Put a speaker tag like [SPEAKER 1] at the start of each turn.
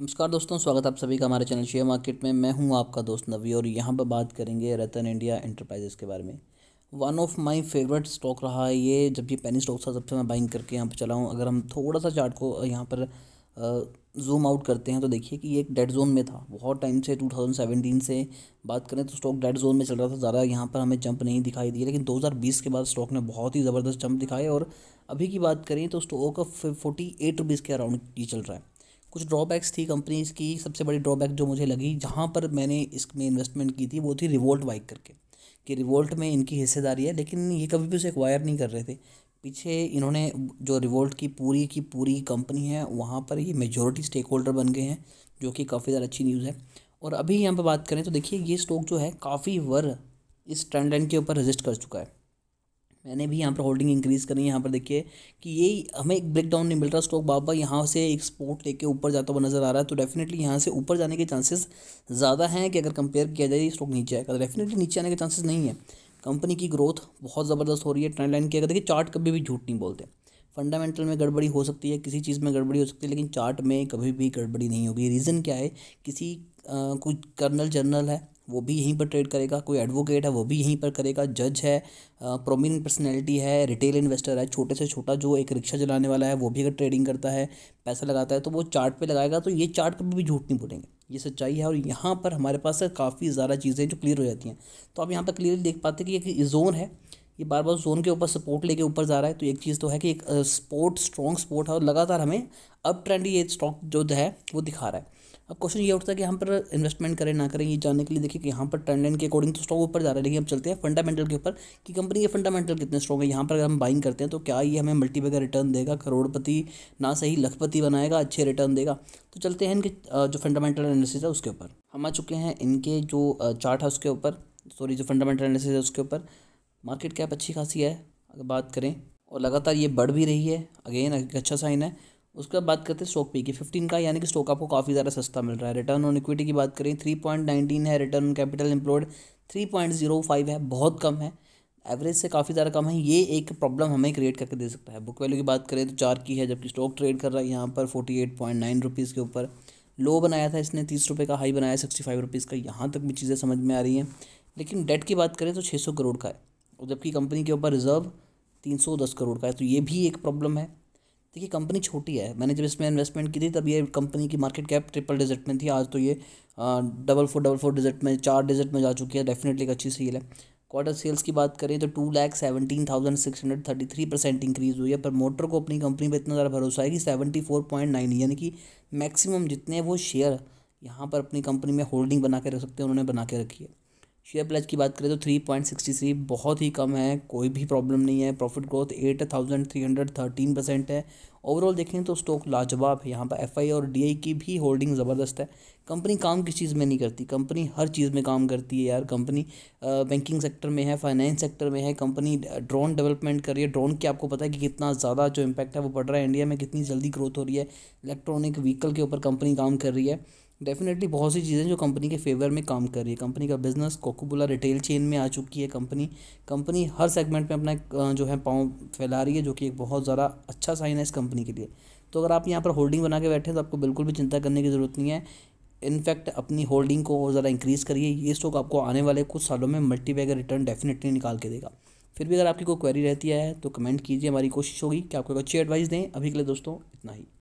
[SPEAKER 1] नमस्कार दोस्तों स्वागत आप सभी का हमारे चैनल शेयर मार्केट में मैं हूं आपका दोस्त नवी और यहां पर बात करेंगे रतन इंडिया इंटरप्राइजेस के बारे में one of my favourite stock रहा है ये जब ये पेनी स्टॉक था जब से मैं बाइंग करके यहाँ पर चला अगर हम थोड़ा सा चार्ट को यहाँ पर जूम आउट करते हैं तो देखिए कि ये एक डेड जोन में था बहुत टाइम से टू से बात करें तो स्टॉक डेड जोन में चल रहा था ज़्यादा यहाँ पर हमें जंप नहीं दिखाई दी लेकिन दो के बाद स्टॉक ने बहुत ही ज़बरदस्त जंप दिखाए और अभी की बात करें तो स्टॉक फोर्टी एट रुपीज़ के अराउंड ये चल रहा है कुछ ड्रॉबैक्स थी कंपनीज की सबसे बड़ी ड्रॉबैक जो मुझे लगी जहाँ पर मैंने इसमें इन्वेस्टमेंट की थी वो थी रिवोल्ट बाइक करके कि रिवोल्ट में इनकी हिस्सेदारी है लेकिन ये कभी भी उसे एक्वायर नहीं कर रहे थे पीछे इन्होंने जो रिवोल्ट की पूरी की पूरी कंपनी है वहाँ पर ये मेजोरिटी स्टेक होल्डर बन गए हैं जो कि काफ़ी ज़्यादा अच्छी न्यूज़ है और अभी यहाँ पर बात करें तो देखिए ये स्टॉक जो है काफ़ी वर इस ट्रेंड लाइन के ऊपर रजिस्ट कर चुका है मैंने भी यहाँ पर होल्डिंग इंक्रीज़ करी है यहाँ पर देखिए कि ये हमें एक ब्रेक डाउन नहीं मिल रहा स्टॉक बाबा यहाँ से एक स्पोर्ट लेके ऊपर जाता हुआ नज़र आ रहा है तो डेफिनेटली यहाँ से ऊपर जाने के चांसेस ज़्यादा हैं कि अगर कंपेयर किया जाए स्टॉक नीचे आएगा तो डेफिनेटली नीचे आने के चांसेस नहीं है कंपनी की ग्रोथ बहुत ज़बरदस्त हो रही है ट्रेंड लाइन की अगर देखिए चार्ट कभी भी झूठ नहीं बोलते फंडामेंटल में गड़बड़ी हो सकती है किसी चीज़ में गड़बड़ी हो सकती है लेकिन चार्ट में कभी भी गड़बड़ी नहीं होगी रीज़न क्या है किसी आ, कोई कर्नल जर्नल है वो भी यहीं पर ट्रेड करेगा कोई एडवोकेट है वो भी यहीं पर करेगा जज है प्रोमिनेंट पर्सनैलिटी है रिटेल इन्वेस्टर है छोटे से छोटा जो एक रिक्शा चलाने वाला है वो भी अगर ट्रेडिंग करता है पैसा लगाता है तो वो चार्ट पे लगाएगा तो ये चार्ट कभी भी झूठ नहीं बोलेंगे ये सच्चाई है और यहाँ पर हमारे पास काफ़ी ज़्यादा चीज़ें जो क्लियर हो जाती हैं तो आप यहाँ पर क्लियरली देख पाते कि एक जोन है ये बार बार जोन के ऊपर सपोर्ट लेके ऊपर जा रहा है तो एक चीज़ तो है कि एक स्पोर्ट स्ट्रॉन्ग स्पोर्ट है और लगातार हमें अप ट्रेंड ये स्टॉक जो है वो दिखा रहा है अब क्वेश्चन ये उठता है कि हम पर इन्वेस्टमेंट करें ना करें ये जानने के लिए देखिए कि यहाँ पर ट्रेंड लाइन के अकॉर्डिंग तो स्टॉक ऊपर जा रहा है लेकिन अब चलते हैं फंडामेंटल के ऊपर कि कंपनी के फंडामेंटल कितने स्ट्रॉग है यहाँ पर अगर हम बाइंग करते हैं तो क्या ये हमें मल्टीपे रिटर्न देगा करोड़पति ना सही लखपति बनाएगा अच्छे रिटर्न देगा तो चलते हैं इनके जो फंडामेंटल एनालिसिस है उसके ऊपर हम आ चुके हैं इनके जो चार्ट है उसके ऊपर सॉरी जो फंडामेंटल एनालिसिस है उसके ऊपर मार्केट कैप अच्छी खासी है अगर बात करें और लगातार ये बढ़ भी रही है अगेन एक अच्छा साइन है उसके बाद बात करते हैं स्टॉक पी की फिफ्टीन का यानी कि स्टॉक आपको काफ़ी ज़्यादा सस्ता मिल रहा है रिटर्न ऑन इक्विटी की बात करें थ्री पॉइंट नाइनटीन है return on capital employed three point zero five है बहुत कम है एवरेज से काफ़ी ज़्यादा कम है ये एक प्रॉब्लम हमें क्रिएट करके दे सकता है बुक वैल्यू की बात करें तो चार की है जबकि स्टॉक ट्रेड कर रहा है यहाँ पर forty eight point nine rupees के ऊपर लो बनाया था इसने तीस रुपये का हाई बनाया सिक्सटी फाइव रुपीज़ का यहाँ तक भी चीज़ें समझ में आ रही हैं लेकिन डेट की बात करें तो छः सौ करोड़ का है और जबकि कंपनी के ऊपर रिजर्व तीन सौ दस करोड़ का है तो ये भी एक प्रॉब्लम है देखिए कंपनी छोटी है मैंने जब इसमें इन्वेस्टमेंट की थी तब ये कंपनी की मार्केट कैप ट्रिपल डिजिट में थी आज तो ये double four double four digit में चार डिजिट में जा चुकी है डेफिनेटली एक अच्छी सेल है क्वार्टर सेल्स की बात करें तो two lakh seventeen thousand six hundred thirty three percent increase हुई है प्रमोटर को अपनी कंपनी पर इतना ज़्यादा भरोसा है कि सेवेंटी फोर पॉइंट नाइन यानी कि मैक्सिमम जितने वो शेयर यहाँ पर अपनी कंपनी में होल्डिंग बना के रख सकते हैं उन्होंने बना के रखी है शेयर प्राइस की बात करें तो थ्री पॉइंट सिक्सटी थ्री बहुत ही कम है कोई भी प्रॉब्लम नहीं है profit growth eight thousand three hundred thirteen percent है ओवरऑल देखें तो स्टॉक लाजवाब है यहाँ पर एफ और डी की भी होल्डिंग ज़बरदस्त है कंपनी काम किस चीज़ में नहीं करती कंपनी हर चीज़ में काम करती है यार कंपनी बैंकिंग सेक्टर में है फाइनेंस सेक्टर में है कंपनी ड्रोन डेवलपमेंट कर रही है ड्रोन की आपको पता है कि कितना ज़्यादा जो इम्पैक्ट है वो पड़ रहा है इंडिया में कितनी जल्दी ग्रोथ हो रही है इलेक्ट्रॉनिक व्हीकल के ऊपर कंपनी काम कर रही है डेफिनेटली बहुत सी चीज़ें जो कंपनी के फेवर में काम कर रही है कंपनी का बिजनेस कोकोबुला रिटेल चेन में आ चुकी है कंपनी कंपनी हर सेगमेंट में अपना जो है पाँव फैला रही है जो कि एक बहुत ज़्यादा अच्छा साइन है इस कंपनी के लिए तो अगर आप यहाँ पर होल्डिंग बना के बैठे हैं तो आपको बिल्कुल भी चिंता करने की ज़रूरत नहीं है इनफैक्ट अपनी होल्डिंग को और ज़्यादा इंक्रीज़ करिए ये स्टॉक आपको आने वाले कुछ सालों में मल्टी बैगर रिटर्न डेफिनेटली निकाल के देगा फिर भी अगर आपकी कोई क्वेरी रहती है तो कमेंट कीजिए हमारी कोशिश होगी कि आपको एक अच्छी एडवाइस दें अभी के लिए दोस्तों इतना ही